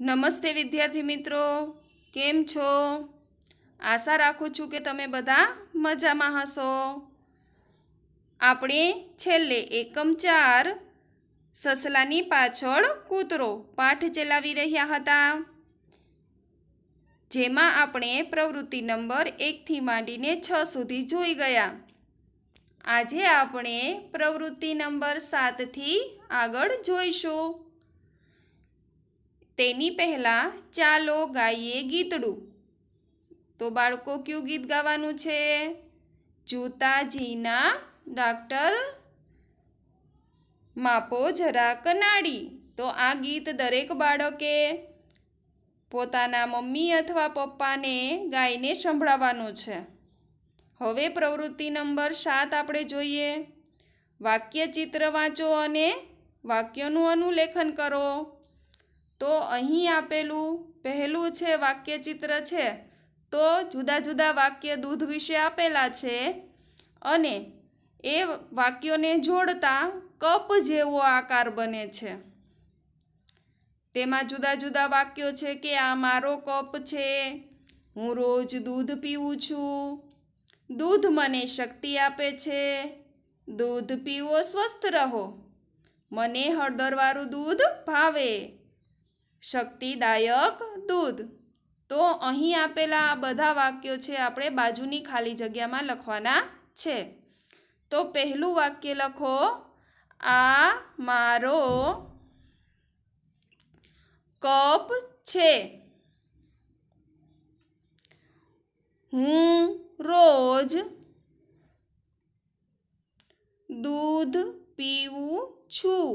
નમસ્તે વિદ્યાર્થી મિત્રો કેમ છો આશા રાખું છું કે તમે બધા મજામાં હશો આપણે છેલ્લે એકમ ચાર સસલાની પાછળ કૂતરો પાઠ ચલાવી રહ્યા હતા જેમાં આપણે પ્રવૃત્તિ નંબર એકથી માંડીને છ સુધી જોઈ ગયા આજે આપણે પ્રવૃત્તિ નંબર સાતથી આગળ જોઈશું તેની પહેલાં ચાલો ગાઈએ ગીતડું તો બાળકો કયું ગીત ગાવાનું છે જૂતાજીના ડાક્ટર માપો જરા કનાડી તો આ ગીત દરેક બાળકે પોતાના મમ્મી અથવા પપ્પાને ગાઈને સંભળાવવાનું છે હવે પ્રવૃત્તિ નંબર સાત આપણે જોઈએ વાક્ય ચિત્ર વાંચો અને વાક્યોનું અનુલેખન કરો તો અહીં આપેલું પહેલું છે વાક્યચિત્ર છે તો જુદા જુદા વાક્ય દૂધ વિશે આપેલા છે અને એ વાક્યોને જોડતા કપ જેવો આકાર બને છે તેમાં જુદા જુદા વાક્યો છે કે આ મારો કપ છે હું રોજ દૂધ પીવું છું દૂધ મને શક્તિ આપે છે દૂધ પીવો સ્વસ્થ રહો મને હળદરવાળું દૂધ ભાવે શક્તિદાયક દૂધ તો અહીં આપેલા આ બધા વાક્યો છે આપણે બાજુની ખાલી જગ્યામાં લખવાના છે તો પહેલું વાક્ય લખો આ મારો કપ છે હું રોજ દૂધ પીવું છું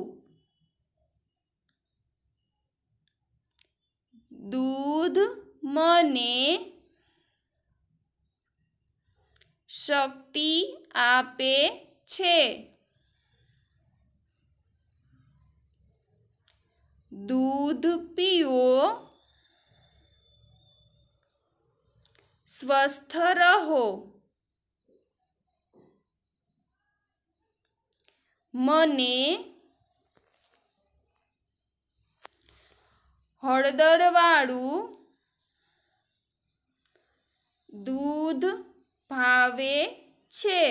દૂધ મને શક્તિ આપે છે દૂધ પીવો સ્વસ્થ રહો મને હળદરવાળું દૂધ ભાવે છે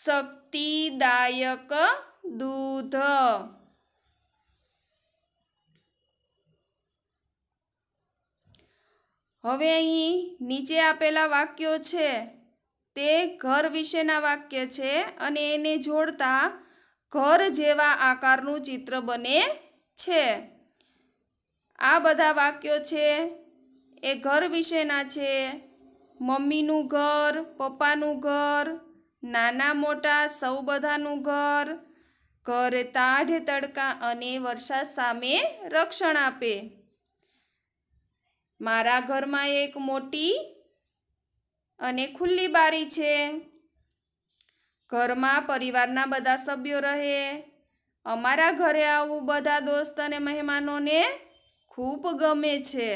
શક્તિદાયક દૂધ હવે અહીં નીચે આપેલા વાક્યો છે તે ઘર વિશેના વાક્ય છે અને એને જોડતા ઘર જેવા આકારનું ચિત્ર બને છે આ બધા વાક્યો છે એ ઘર વિશેના છે મમ્મીનું ઘર પપ્પાનું ઘર નાના મોટા સૌ બધાનું ઘર ઘર તાઢ તડકા અને વર્ષા સામે રક્ષણ આપે મારા ઘરમાં એક મોટી અને ખુલ્લી બારી છે ઘરમાં પરિવારના બધા સભ્યો રહે અમારા ઘરે આવું બધા દોસ્ત અને મહેમાનોને ખૂબ ગમે છે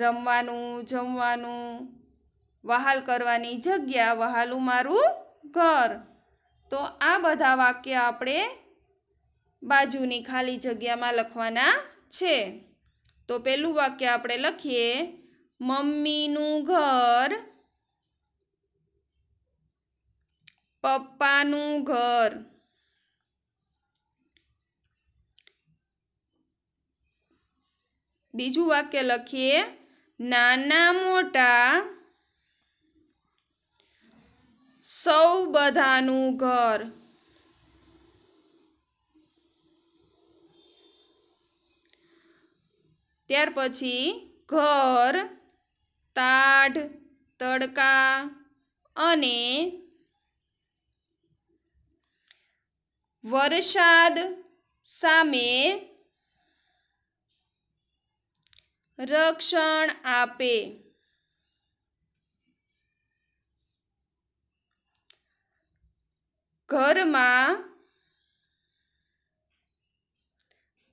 રમવાનું જમવાનું વહાલ કરવાની જગ્યા વહાલું મારું ઘર તો આ બધા વાક્ય આપણે બાજુની ખાલી જગ્યામાં લખવાના છે તો પહેલું વાક્ય આપણે લખીએ મમ્મીનું ઘર પપ્પાનું ઘર બીજું વાક્ય લખીએ નાના મોટા સૌ બધાનું ઘર ત્યાર પછી ઘર તાઢ તડકા અને વરસાદ સામે રક્ષણ આપે ઘરમાં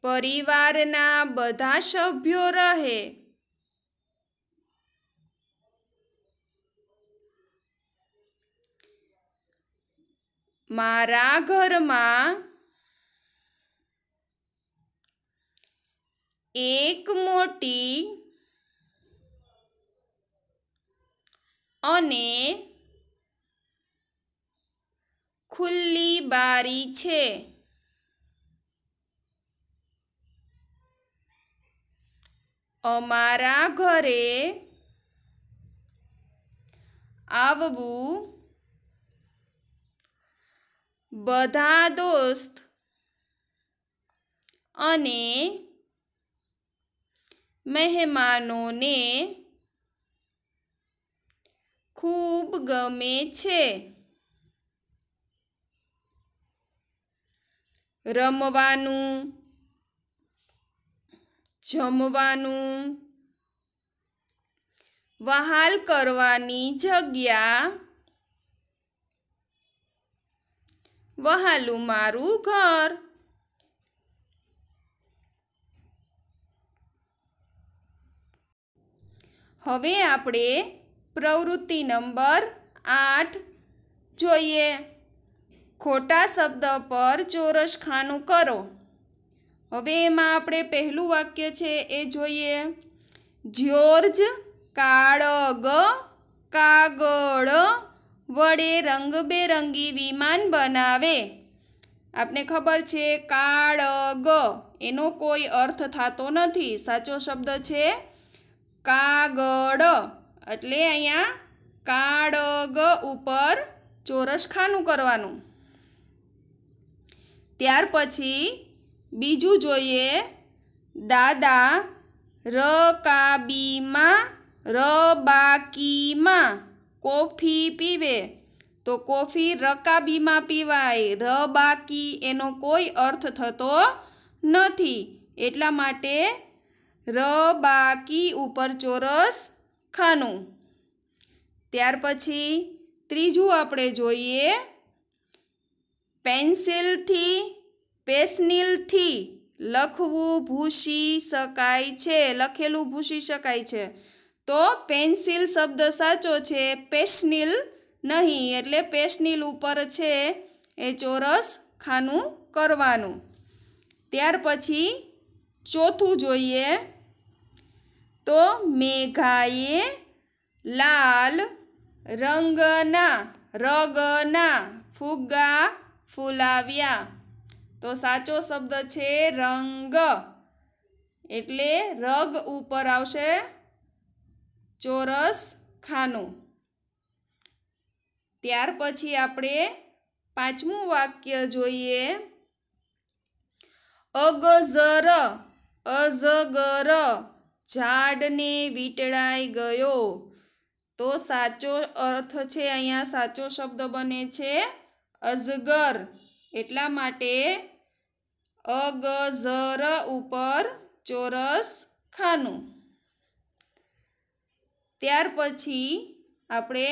પરિવારના બધા સભ્યો રહે મારા ઘરમાં એક મોટી અને ખુલ્લી બારી છે અમારા ઘરે આવવું બધા દોસ્ત અને મહેમાનોને ખૂબ ગમે છે રમવાનું જમવાનું વહાલ કરવાની જગ્યા વહાલું મારું ઘર હવે આપણે પ્રવૃત્તિ નંબર આઠ જોઈએ ખોટા શબ્દ પર ચોરસ ખાનું કરો હવે એમાં આપણે પહેલું વાક્ય છે એ જોઈએ જ્યોર્જ કાળગ કાગળ વડે રંગબેરંગી વિમાન બનાવે આપને ખબર છે કાળગ એનો કોઈ અર્થ થતો નથી સાચો શબ્દ છે કાગળ એટલે અહીંયા કાળગ ઉપર ચોરસખાનું કરવાનું ત્યાર પછી બીજું જોઈએ દાદા રકાબીમાં રબાકીમાં કોફી પીવે તો કોફી રકાબીમાં પીવાય ર બાકી એનો કોઈ અર્થ થતો નથી એટલા માટે રબાકી ઉપર ચોરસ ખાનું ત્યાર પછી ત્રીજું આપણે જોઈએ પેન્સિલથી પેસ્નિલથી લખવું ભૂસી શકાય છે લખેલું ભૂસી શકાય છે તો પેન્સિલ શબ્દ સાચો છે પેશનિલ નહીં એટલે પેશનિલ ઉપર છે એ ચોરસ ખાનું કરવાનું ત્યાર પછી ચોથું જોઈએ તો મેઘાએ લાલ રંગના રગના ફુગ્ગા ફૂલાવ્યા તો સાચો શબ્દ છે રંગ એટલે રગ ઉપર આવશે ચોરસ ખાનું ત્યાર પછી આપણે પાંચમું વાક્ય જોઈએ અગઝર અઝગર ઝાડને વીંટળાઈ ગયો તો સાચો અર્થ છે અહીંયા સાચો શબ્દ બને છે અજગર એટલા માટે અગઝર ઉપર ચોરસ ખાનું ત્યાર પછી આપણે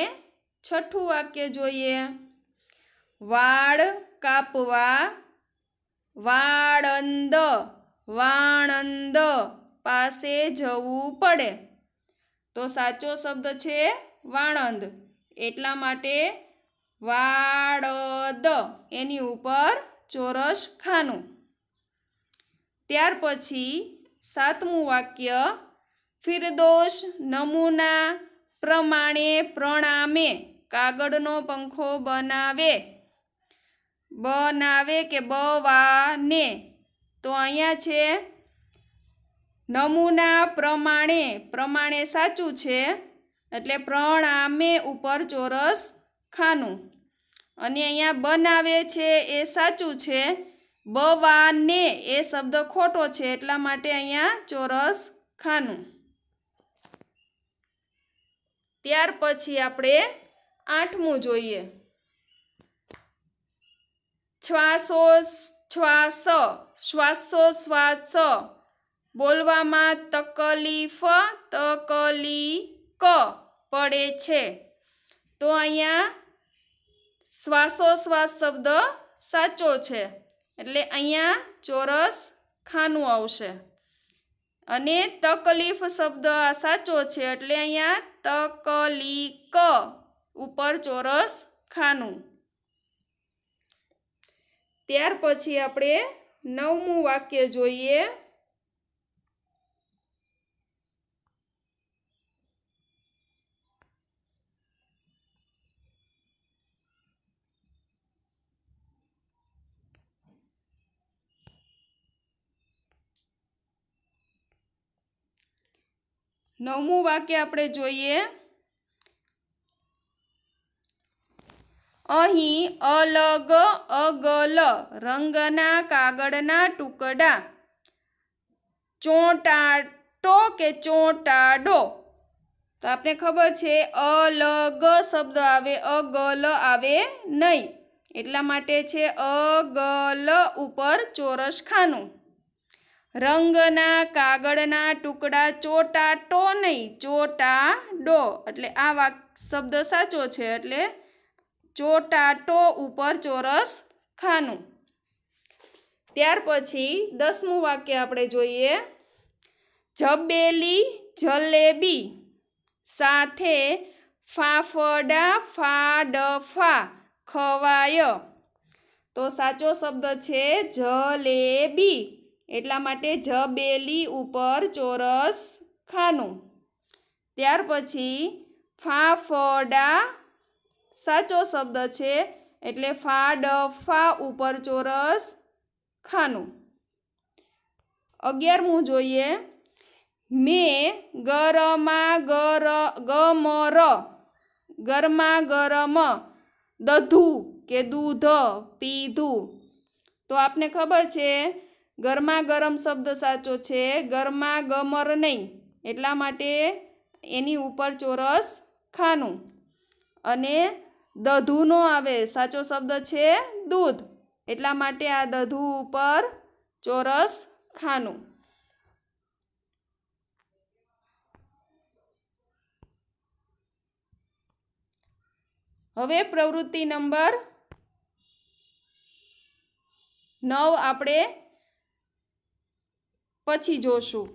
છઠ્ઠું વાક્ય જોઈએ વાળ કાપવા વાળંદ વાણંદ પાસે જવું પડે તો સાચો શબ્દ છે વાણંદ એટલા માટે વાળદ એની ઉપર ચોરસ ખાનું ત્યાર પછી સાતમું વાક્ય ફિરદોશ નમૂના પ્રમાણે પ્રણામે કાગળનો પંખો બનાવે બનાવે કે બવાને તો અહીંયા છે નમૂના પ્રમાણે પ્રમાણે સાચું છે એટલે પ્રણામે ઉપર ચોરસ ખાનું અને અહીંયા બનાવે છે એ સાચું છે બવાને એ શબ્દ ખોટો છે એટલા માટે અહીંયા ચોરસ ખાનું ત્યાર પછી આપણે આઠમું જોઈએ શ્વાસો શ્વાસ શ્વાસો શ્વાસ બોલવામાં તકલીફ તકલી ક પડે છે તો અહીંયા શ્વાસોશ્વાસ શબ્દ સાચો છે એટલે અહીંયા ચોરસ ખાનું આવશે અને તકલીફ શબ્દ આ સાચો છે એટલે અહીંયા તકલીક ઉપર ચોરસ ખાનું ત્યાર પછી આપણે નવમું વાક્ય જોઈએ નવમું વાક્ય આપણે જોઈએ અહીં અલગ અગલ રંગના કાગળના ટુકડા ચોંટાટો કે ચોંટાડો તો આપને ખબર છે અલગ શબ્દ આવે અગલ આવે નહીં એટલા માટે છે અગલ ઉપર ચોરસ ખાનું રંગના કાગળના ટુકડા ચોટા ટો નહીં ચોટા ડો એટલે આ વાક શબ્દ સાચો છે એટલે ચોટા ટો ઉપર ચોરસ ખાનું ત્યાર પછી દસમું વાક્ય આપણે જોઈએ જબેલી જલેબી સાથે ફાફડા ફાડફા ખવાય તો સાચો શબ્દ છે જલેબી એટલા માટે જબેલી ઉપર ચોરસ ખાનું ત્યાર પછી ફાફડા સાચો શબ્દ છે એટલે ફા ડ ફા ઉપર ચોરસ ખાનું અગિયારમું જોઈએ મેં ગરમા ગર ર ગરમા ગરમ દધું કે દૂધ પીધું તો આપને ખબર છે ગરમા ગરમ શબ્દ સાચો છે ગરમા ગમર નહીં એટલા માટે એની ઉપર ચોરસ ખાનું અને દધુનો આવે સાચો શબ્દ છે દૂધ એટલા માટે આ દધુ ઉપર ચોરસ ખાનું હવે પ્રવૃત્તિ નંબર નવ આપણે પછી જોશું